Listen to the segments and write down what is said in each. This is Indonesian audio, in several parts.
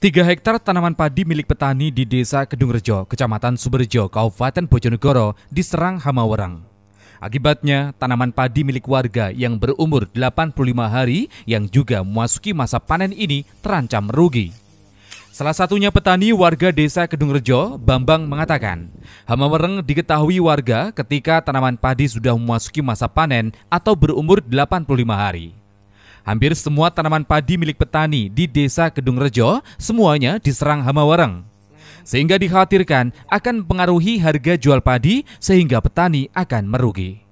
Tiga hektar tanaman padi milik petani di Desa Kedungrejo, Kecamatan Suberjo, Kabupaten Bojonegoro diserang hama werang. Akibatnya, tanaman padi milik warga yang berumur 85 hari yang juga memasuki masa panen ini terancam rugi. Salah satunya petani warga Desa Kedungrejo, Bambang mengatakan, hama wereng diketahui warga ketika tanaman padi sudah memasuki masa panen atau berumur 85 hari. Hampir semua tanaman padi milik petani di desa Kedung Rejo semuanya diserang hama warang. Sehingga dikhawatirkan akan mempengaruhi harga jual padi sehingga petani akan merugi.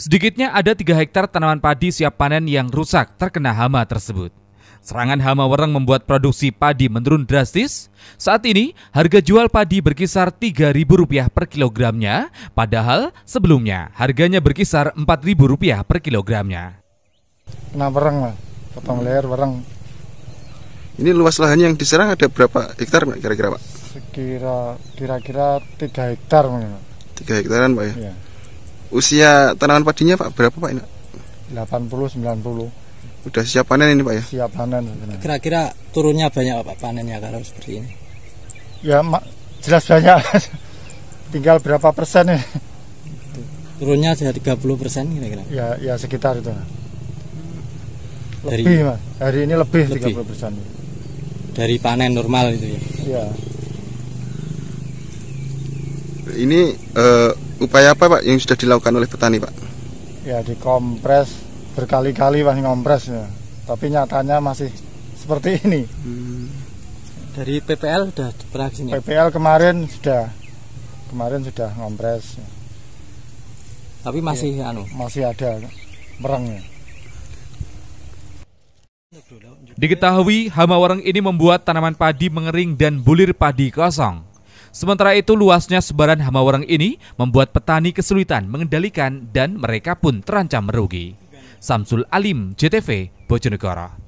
Sedikitnya ada 3 hektar tanaman padi siap panen yang rusak terkena hama tersebut. Serangan hama wereng membuat produksi padi menurun drastis. Saat ini, harga jual padi berkisar Rp3.000 per kilogramnya, padahal sebelumnya harganya berkisar Rp4.000 per kilogramnya nah bareng lah potong hmm. leher bareng ini luas lahannya yang diserang ada berapa hektar kira-kira pak sekira kira-kira tiga hektar mungkin tiga hektaran pak ya, ya. usia tanaman padinya pak berapa pak ini 80 90 udah siap panen ini pak ya siap panen kira-kira turunnya banyak pak panennya kalau seperti ini ya mak, jelas banyak tinggal berapa persen ya turunnya tiga puluh persen kira-kira ya ya sekitar itu lebih dari, mas, hari ini lebih, lebih 30 Dari panen normal itu ya? ya. Ini uh, upaya apa pak yang sudah dilakukan oleh petani pak? Ya dikompres berkali-kali masih ngompres ya. Tapi nyatanya masih seperti ini. Hmm. Dari PPL sudah beraksi? PPL kemarin sudah, kemarin sudah ngompres. Tapi masih ya, anu? Masih ada merengnya. Diketahui hama wareng ini membuat tanaman padi mengering dan bulir padi kosong. Sementara itu luasnya sebaran hama wareng ini membuat petani kesulitan mengendalikan dan mereka pun terancam merugi. Samsul Alim, JTV, Bojonegoro.